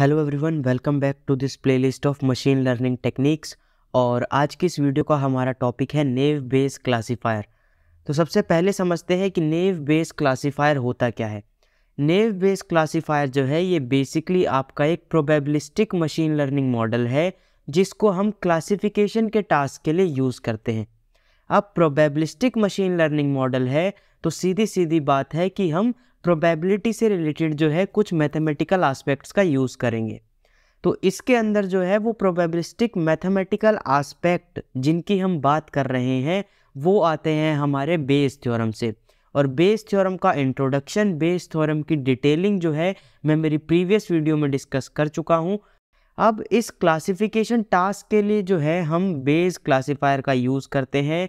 Hello everyone welcome back to this playlist of machine learning techniques और आज की इस वीडियो का हमारा टॉपिक है नेव बेस क्लासीफायर तो सबसे पहले समझते हैं कि नेव बेस क्लासीफायर होता क्या है नेव बेस क्लासीफायर जो है ये बेसिकली आपका एक प्रोबेबलिस्टिक मशीन लर्निंग मॉडल है जिसको हम क्लासीफिकेशन के टास्क के लिए यूज़ करते हैं अब प्रोबेबलिस्टिक मशीन लर्निंग मॉडल है तो सीधी सीधी बात है कि हम प्रोबेबिलिटी से रिलेटेड जो है कुछ मैथमेटिकल आस्पेक्ट्स का यूज़ करेंगे तो इसके अंदर जो है वो प्रोबेबलिस्टिक मैथमेटिकल आस्पेक्ट जिनकी हम बात कर रहे हैं वो आते हैं हमारे बेस थ्योरम से और बेस थ्योरम का इंट्रोडक्शन बेस थ्योरम की डिटेलिंग जो है मैं मेरी प्रीवियस वीडियो में डिस्कस कर चुका हूँ अब इस क्लासिफिकेशन टास्क के लिए जो है हम बेस क्लासीफायर का यूज़ करते हैं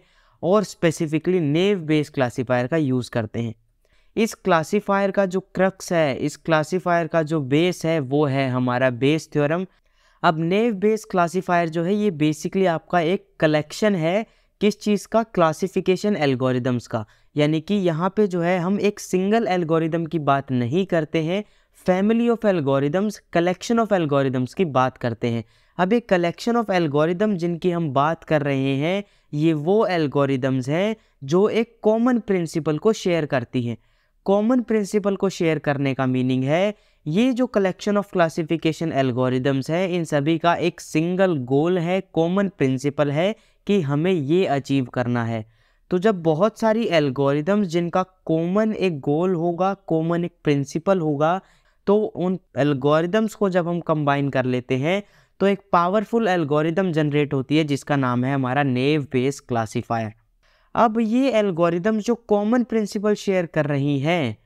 और स्पेसिफिकली नेव बेस क्लासीफायर का यूज़ करते हैं इस क्लासीफायर का जो क्रक्स है इस क्लासीफायर का जो बेस है वो है हमारा बेस थ्योरम अब नेव बेस क्लासीफायर जो है ये बेसिकली आपका एक कलेक्शन है किस चीज़ का क्लासिफिकेशन एल्गोरिदम्स का यानी कि यहाँ पे जो है हम एक सिंगल एल्गोरिदम की बात नहीं करते हैं family of algorithms collection of algorithms की बात करते हैं अब ये कलेक्शन ऑफ एल्गोरिदम जिनकी हम बात कर रहे हैं ये वो एल्गोरिदम्स हैं जो एक कॉमन प्रिंसिपल को शेयर करती हैं कॉमन प्रिंसिपल को शेयर करने का मीनिंग है ये जो कलेक्शन ऑफ क्लासिफिकेशन एल्गोरिदम्स है इन सभी का एक सिंगल गोल है कॉमन प्रिंसिपल है कि हमें ये अचीव करना है तो जब बहुत सारी एल्गोरिदम्स जिनका कॉमन एक गोल होगा कॉमन एक प्रिंसिपल होगा तो उन एल्गोरिदम्स को जब हम कंबाइन कर लेते हैं तो एक पावरफुल एल्गोरिदम जनरेट होती है जिसका नाम है हमारा नेव बेस क्लासीफायर अब ये एल्गोरिदम जो कॉमन प्रिंसिपल शेयर कर रही हैं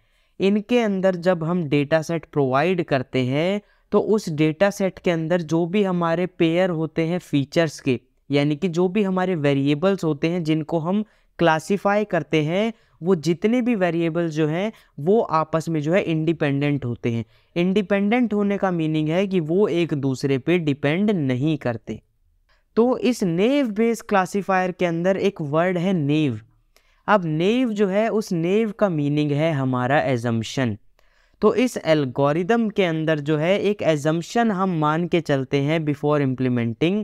इनके अंदर जब हम डेटा सेट प्रोवाइड करते हैं तो उस डेटा सेट के अंदर जो भी हमारे पेयर होते हैं फीचर्स के यानी कि जो भी हमारे वेरिएबल्स होते हैं जिनको हम क्लासीफाई करते हैं वो जितने भी वेरिएबल्स जो हैं वो आपस में जो है इंडिपेंडेंट होते हैं इंडिपेंडेंट होने का मीनिंग है कि वो एक दूसरे पे डिपेंड नहीं करते तो इस नेव बेस क्लासीफायर के अंदर एक वर्ड है नेव अब नेव जो है उस नेव का मीनिंग है हमारा एजम्पन तो इस एल्गोरिदम के अंदर जो है एक एजम्पन हम मान के चलते हैं बिफोर इम्प्लीमेंटिंग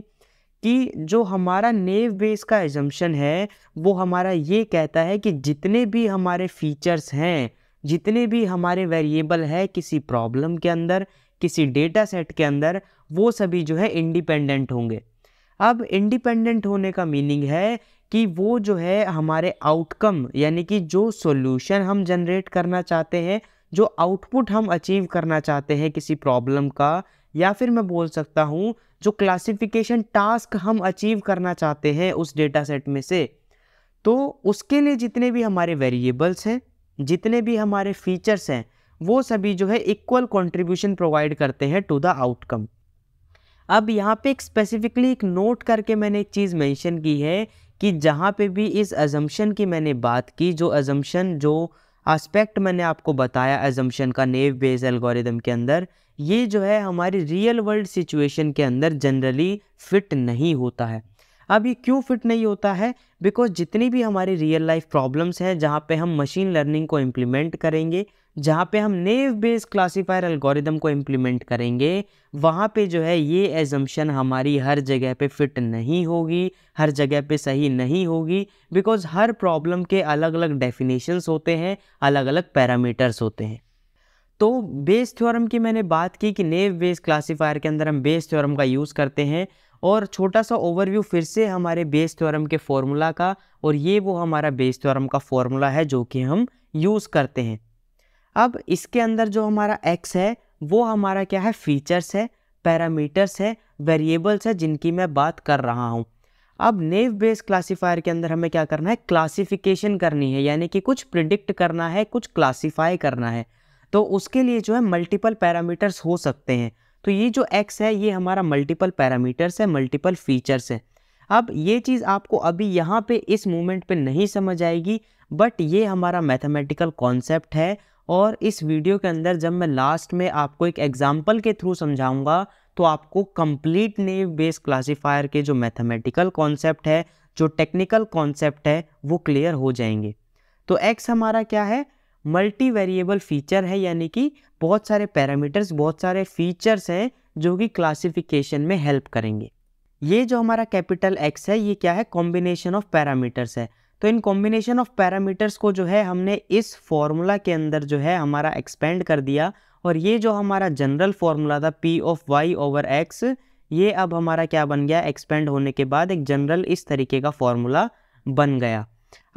कि जो हमारा नेव बेस का एजम्पन है वो हमारा ये कहता है कि जितने भी हमारे फीचर्स हैं जितने भी हमारे वेरिएबल है किसी प्रॉब्लम के अंदर किसी डेटा सेट के अंदर वो सभी जो है इंडिपेंडेंट होंगे अब इंडिपेंडेंट होने का मीनिंग है कि वो जो है हमारे आउटकम यानी कि जो सॉल्यूशन हम जनरेट करना चाहते हैं जो आउटपुट हम अचीव करना चाहते हैं किसी प्रॉब्लम का या फिर मैं बोल सकता हूँ जो क्लासिफिकेशन टास्क हम अचीव करना चाहते हैं उस डेटा सेट में से तो उसके लिए जितने भी हमारे वेरिएबल्स हैं जितने भी हमारे फीचर्स हैं वो सभी जो है इक्वल कंट्रीब्यूशन प्रोवाइड करते हैं टू द आउटकम अब यहाँ पे एक स्पेसिफिकली एक नोट करके मैंने एक चीज़ मेंशन की है कि जहाँ पे भी इस अजम्पन की मैंने बात की जो अजम्पन जो आस्पेक्ट मैंने आपको बताया एजम्पन का नेव बेस एल्गोरिदम के अंदर ये जो है हमारी रियल वर्ल्ड सिचुएशन के अंदर जनरली फिट नहीं होता है अब ये क्यों फिट नहीं होता है बिकॉज जितनी भी हमारी रियल लाइफ प्रॉब्लम्स हैं जहाँ पे हम मशीन लर्निंग को इम्प्लीमेंट करेंगे जहाँ पे हम नेव बेस क्लासीफायर एल्गोरिदम को इम्प्लीमेंट करेंगे वहाँ पे जो है ये एजम्पन हमारी हर जगह पे फिट नहीं होगी हर जगह पे सही नहीं होगी बिकॉज़ हर प्रॉब्लम के अलग अलग डेफिनेशंस होते हैं अलग अलग पैरामीटर्स होते हैं तो बेस थ्योरम की मैंने बात की कि नेव बेस क्लासीफायर के अंदर हम बेस थ्योरम का यूज़ करते हैं और छोटा सा ओवरव्यू फिर से हमारे बेस थ्योरम के फॉर्मूला का और ये वो हमारा बेस थ्योरम का फॉर्मूला है जो कि हम यूज़ करते हैं अब इसके अंदर जो हमारा एक्स है वो हमारा क्या है फीचर्स है पैरामीटर्स है वेरिएबल्स है जिनकी मैं बात कर रहा हूँ अब नेव बेस क्लासीफायर के अंदर हमें क्या करना है क्लासीफिकेशन करनी है यानी कि कुछ प्रिडिक्ट करना है कुछ क्लासीफाई करना है तो उसके लिए जो है मल्टीपल पैरामीटर्स हो सकते हैं तो ये जो एक्स है ये हमारा मल्टीपल पैरामीटर्स है मल्टीपल फीचर्स है अब ये चीज़ आपको अभी यहाँ पे इस मोमेंट पे नहीं समझ आएगी बट ये हमारा मैथमेटिकल कॉन्सेप्ट है और इस वीडियो के अंदर जब मैं लास्ट में आपको एक एग्जाम्पल के थ्रू समझाऊंगा तो आपको कंप्लीट नेव बेस क्लासीफायर के जो मैथमेटिकल कॉन्सेप्ट है जो टेक्निकल कॉन्सेप्ट है वो क्लियर हो जाएंगे तो एक्स हमारा क्या है मल्टी वेरिएबल फीचर है यानी कि बहुत सारे पैरामीटर्स बहुत सारे फीचर्स हैं जो कि क्लासिफिकेशन में हेल्प करेंगे ये जो हमारा कैपिटल एक्स है ये क्या है कॉम्बिनेशन ऑफ पैरामीटर्स है तो इन कॉम्बिनेशन ऑफ पैरामीटर्स को जो है हमने इस फॉर्मूला के अंदर जो है हमारा एक्सपेंड कर दिया और ये जो हमारा जनरल फॉर्मूला था P of Y over X ये अब हमारा क्या बन गया एक्सपेंड होने के बाद एक जनरल इस तरीके का फॉर्मूला बन गया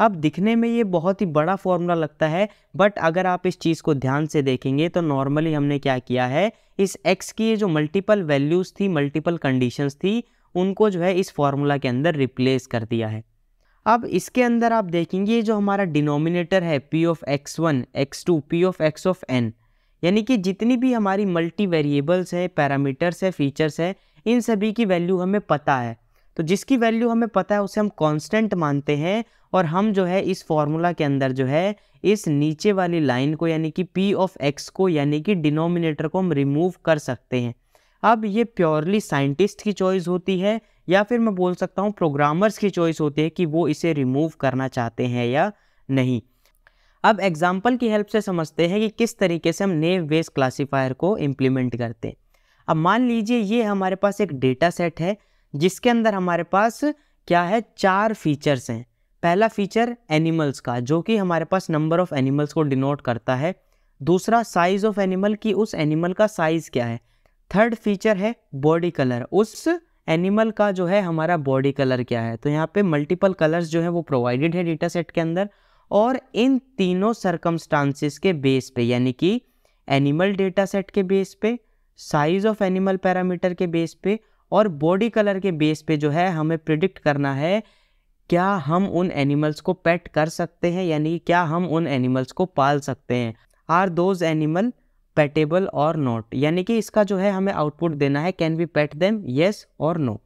अब दिखने में ये बहुत ही बड़ा फॉर्मूला लगता है बट अगर आप इस चीज़ को ध्यान से देखेंगे तो नॉर्मली हमने क्या किया है इस एक्स की जो मल्टीपल वैल्यूज़ थी मल्टीपल कंडीशंस थी उनको जो है इस फॉर्मूला के अंदर रिप्लेस कर दिया है अब इसके अंदर आप देखेंगे ये जो हमारा डिनोमिनेटर है P of X one X two P of X of N यानी कि जितनी भी हमारी मल्टी वेरिएबल्स हैं पैरामीटर्स है फीचर्स हैं इन सभी की वैल्यू हमें पता है तो जिसकी वैल्यू हमें पता है उसे हम कांस्टेंट मानते हैं और हम जो है इस फॉर्मूला के अंदर जो है इस नीचे वाली लाइन को यानी कि पी ऑफ एक्स को यानी कि डिनोमिनेटर को हम रिमूव कर सकते हैं अब ये प्योरली साइंटिस्ट की चॉइस होती है या फिर मैं बोल सकता हूँ प्रोग्रामर्स की चॉइस होती है कि वो इसे रिमूव करना चाहते हैं या नहीं अब एग्जाम्पल की हेल्प से समझते हैं कि किस तरीके से हम नेव बेस क्लासीफायर को इम्प्लीमेंट करते हैं अब मान लीजिए ये हमारे पास एक डेटा सेट है जिसके अंदर हमारे पास क्या है चार फीचर्स हैं पहला फीचर एनिमल्स का जो कि हमारे पास नंबर ऑफ़ एनिमल्स को डिनोट करता है दूसरा साइज़ ऑफ एनिमल कि उस एनिमल का साइज़ क्या है थर्ड फीचर है बॉडी कलर उस एनिमल का जो है हमारा बॉडी कलर क्या है तो यहाँ पे मल्टीपल कलर्स जो है वो प्रोवाइडेड है डेटा सेट के अंदर और इन तीनों सरकमस्टांसिस के बेस पे यानी कि एनिमल डेटा सेट के बेस पे साइज ऑफ एनिमल पैरामीटर के बेस पे और बॉडी कलर के बेस पे जो है हमें प्रिडिक्ट करना है क्या हम उन एनिमल्स को पेट कर सकते हैं यानी क्या हम उन एनिमल्स को पाल सकते हैं आर दोज एनिमल पैटेबल और नॉट यानी कि इसका जो है हमें आउटपुट देना है can we put them yes और नो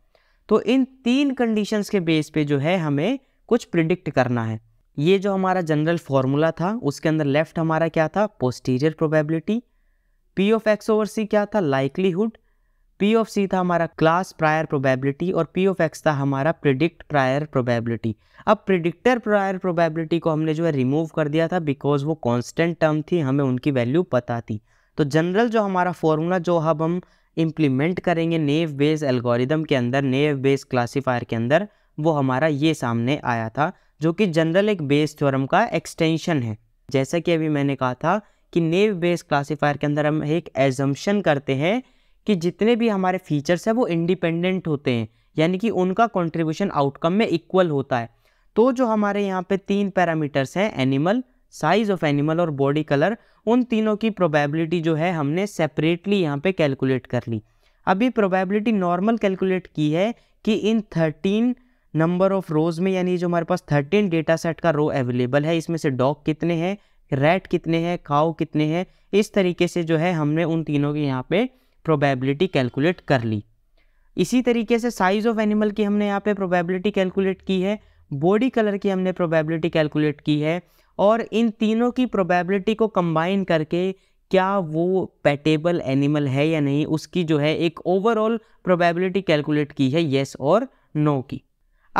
तो इन तीन कंडीशंस के बेस पे जो है हमें कुछ प्रिडिक्ट करना है ये जो हमारा जनरल फॉर्मूला था उसके अंदर लेफ्ट हमारा क्या था posterior probability P of X over C क्या था लाइकलीहुड पी ऑफ सी था हमारा क्लास प्रायर प्रोबेबिलिटी और पी ऑफ एक्स था हमारा प्रिडिक्ट प्रायर प्रोबेबिलिटी अब प्रिडिक्टर प्रायर प्रोबेबिलिटी को हमने जो है रिमूव कर दिया था बिकॉज वो कांस्टेंट टर्म थी हमें उनकी वैल्यू पता थी तो जनरल जो हमारा फॉर्मूला जो अब हम इम्प्लीमेंट करेंगे नेव बेस एल्गोरिदम के अंदर नेव बेस क्लासीफायर के अंदर वो हमारा ये सामने आया था जो कि जनरल एक बेस थ्योरम का एक्सटेंशन है जैसा कि अभी मैंने कहा था कि नेव बेस क्लासीफायर के अंदर हम एक एजम्पन करते हैं कि जितने भी हमारे फीचर्स हैं वो इंडिपेंडेंट होते हैं यानी कि उनका कंट्रीब्यूशन आउटकम में इक्वल होता है तो जो हमारे यहाँ पे तीन पैरामीटर्स हैं एनिमल साइज ऑफ एनिमल और बॉडी कलर उन तीनों की प्रोबेबिलिटी जो है हमने सेपरेटली यहाँ पे कैलकुलेट कर ली अभी प्रोबेबिलिटी नॉर्मल कैलकुलेट की है कि इन थर्टीन नंबर ऑफ रोज में यानी जो हमारे पास थर्टीन डेटा सेट का रो अवेलेबल है इसमें से डॉग कितने हैं रेट कितने हैं काउ कितने हैं इस तरीके से जो है हमने उन तीनों की यहाँ पे प्रोबेबिलिटी कैलकुलेट कर ली इसी तरीके से साइज ऑफ एनिमल की हमने यहाँ पे प्रोबेबिलिटी कैलकुलेट की है बॉडी कलर की हमने प्रोबेबिलिटी कैलकुलेट की है और इन तीनों की प्रोबेबिलिटी को कंबाइन करके क्या वो पेटेबल एनिमल है या नहीं उसकी जो है एक ओवरऑल प्रोबेबिलिटी कैलकुलेट की है येस और नो की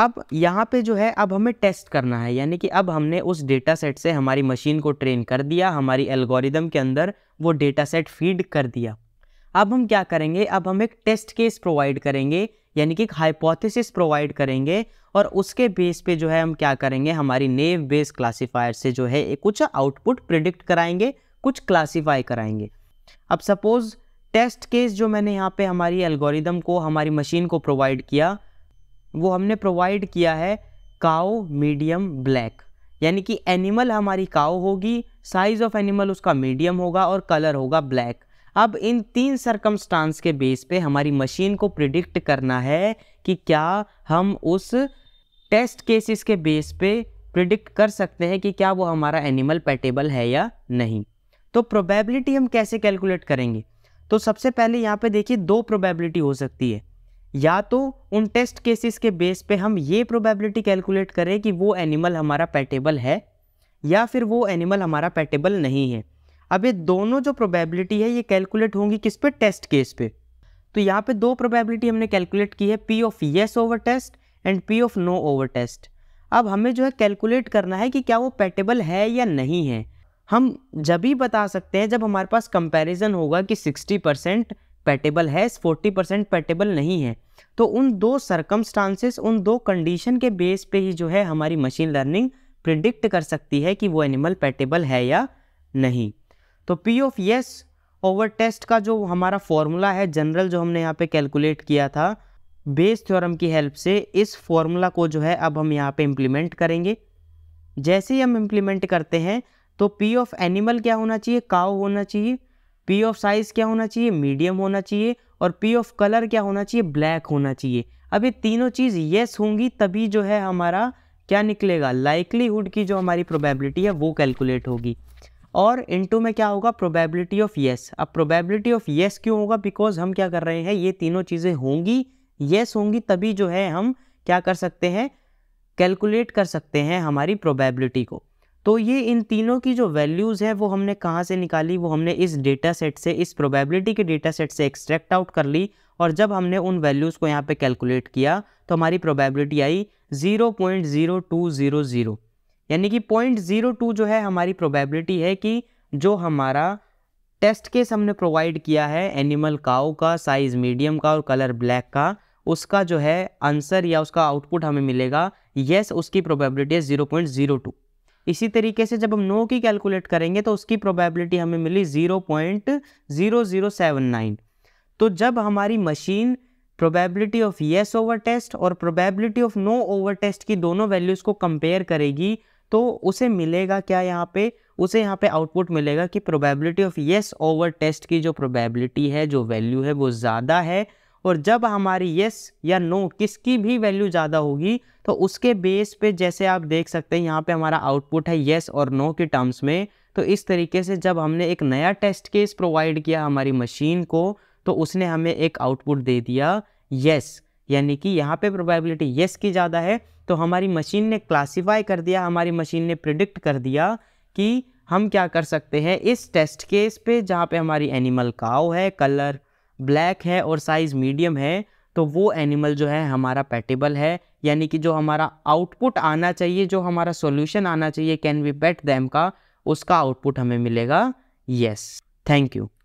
अब यहाँ पे जो है अब हमें टेस्ट करना है यानी कि अब हमने उस डेटा सेट से हमारी मशीन को ट्रेन कर दिया हमारी एल्गोरिदम के अंदर वो डेटा सेट फीड कर दिया अब हम क्या करेंगे अब हम एक टेस्ट केस प्रोवाइड करेंगे यानी कि एक हाइपोथेसिस प्रोवाइड करेंगे और उसके बेस पे जो है हम क्या करेंगे हमारी नेव बेस क्लासीफायर से जो है कुछ आउटपुट प्रिडिक्ट कराएंगे कुछ क्लासीफाई कराएंगे अब सपोज़ टेस्ट केस जो मैंने यहाँ पे हमारी एल्गोरिदम को हमारी मशीन को प्रोवाइड किया वो हमने प्रोवाइड किया है काओ मीडियम ब्लैक यानी कि एनिमल हमारी काओ होगी साइज़ ऑफ एनिमल उसका मीडियम होगा और कलर होगा ब्लैक अब इन तीन सरकमस्टांस के बेस पे हमारी मशीन को प्रिडिक्ट करना है कि क्या हम उस टेस्ट केसेस के बेस पे प्रिडिक्ट कर सकते हैं कि क्या वो हमारा एनिमल पैटेबल है या नहीं तो प्रोबेबिलिटी हम कैसे कैलकुलेट करेंगे तो सबसे पहले यहाँ पे देखिए दो प्रोबेबिलिटी हो सकती है या तो उन टेस्ट केसेस के बेस पे हम ये प्रोबेबिलिटी कैलकुलेट करें कि वो एनिमल हमारा पैटेबल है या फिर वो एनिमल हमारा पैटेबल नहीं है अब ये दोनों जो प्रोबेबिलिटी है ये कैलकुलेट होंगी किस पे टेस्ट केस पे तो यहाँ पे दो प्रोबेबिलिटी हमने कैलकुलेट की है P of yes over test and P of no over test अब हमें जो है कैलकुलेट करना है कि क्या वो पैटेबल है या नहीं है हम जब ही बता सकते हैं जब हमारे पास कंपैरिजन होगा कि 60 परसेंट पैटेबल है 40 परसेंट पैटेबल नहीं है तो उन दो सरकमस्टांसेस उन दो कंडीशन के बेस पे ही जो है हमारी मशीन लर्निंग प्रिडिक्ट कर सकती है कि वो एनिमल पैटेबल है या नहीं तो P of yes over test का जो हमारा फॉर्मूला है जनरल जो हमने यहाँ पे कैलकुलेट किया था बेस थ्योरम की हेल्प से इस फॉर्मूला को जो है अब हम यहाँ पे इम्प्लीमेंट करेंगे जैसे ही हम इम्प्लीमेंट करते हैं तो पी ऑफ एनिमल क्या होना चाहिए काव होना चाहिए पी ऑफ साइज़ क्या होना चाहिए मीडियम होना चाहिए और पी ऑफ कलर क्या होना चाहिए ब्लैक होना चाहिए अब ये तीनों चीज़ येस होंगी तभी जो है हमारा क्या निकलेगा लाइकलीहुड की जो हमारी प्रोबेबिलिटी है वो कैलकुलेट होगी और इनटू में क्या होगा प्रोबेबिलिटी ऑफ येस अब प्रोबेबिलिटी ऑफ येस क्यों होगा बिकॉज हम क्या कर रहे हैं ये तीनों चीज़ें होंगी येस होंगी तभी जो है हम क्या कर सकते हैं कैलकुलेट कर सकते हैं हमारी प्रोबेबिलिटी को तो ये इन तीनों की जो वैल्यूज़ है वो हमने कहाँ से निकाली वो हमने इस डेटा सेट से इस प्रोबेबिलिटी के डेटा सेट से एक्सट्रैक्ट आउट कर ली और जब हमने उन वैल्यूज़ को यहाँ पे कैलकुलेट किया तो हमारी प्रोबेबिलिटी आई zero point zero two zero zero यानी कि पॉइंट जीरो टू जो है हमारी प्रोबेबिलिटी है कि जो हमारा टेस्ट केस हमने प्रोवाइड किया है एनिमल काओ का साइज मीडियम का और कलर ब्लैक का उसका जो है आंसर या उसका आउटपुट हमें मिलेगा येस yes, उसकी प्रोबेबिलिटी है ज़ीरो पॉइंट ज़ीरो टू इसी तरीके से जब हम नो की कैलकुलेट करेंगे तो उसकी प्रोबेबिलिटी हमें मिली zero point zero zero seven nine तो जब हमारी machine probability of yes over test और probability of no over test की दोनों वैल्यूज़ को कंपेयर करेगी तो उसे मिलेगा क्या यहाँ पे उसे यहाँ पे आउटपुट मिलेगा कि probability of yes over test की जो प्रोबेबिलिटी है जो वैल्यू है वो ज़्यादा है और जब हमारी येस या नो किसकी भी वैल्यू ज़्यादा होगी तो उसके बेस पे जैसे आप देख सकते हैं यहाँ पे हमारा आउटपुट है येस और नो के टर्म्स में तो इस तरीके से जब हमने एक नया टेस्ट केस प्रोवाइड किया हमारी मशीन को तो उसने हमें एक आउटपुट दे दिया येस yes. यानी कि यहाँ पे प्रोबेबिलिटी येस की ज़्यादा है तो हमारी मशीन ने क्लासीफाई कर दिया हमारी मशीन ने प्रिडिक्ट कर दिया कि हम क्या कर सकते हैं इस टेस्ट केस पे जहाँ पे हमारी एनिमल काओ है कलर ब्लैक है और साइज़ मीडियम है तो वो एनिमल जो है हमारा पैटेबल है यानी कि जो हमारा आउटपुट आना चाहिए जो हमारा सॉल्यूशन आना चाहिए कैन वी बेट दैम का उसका आउटपुट हमें मिलेगा यस थैंक यू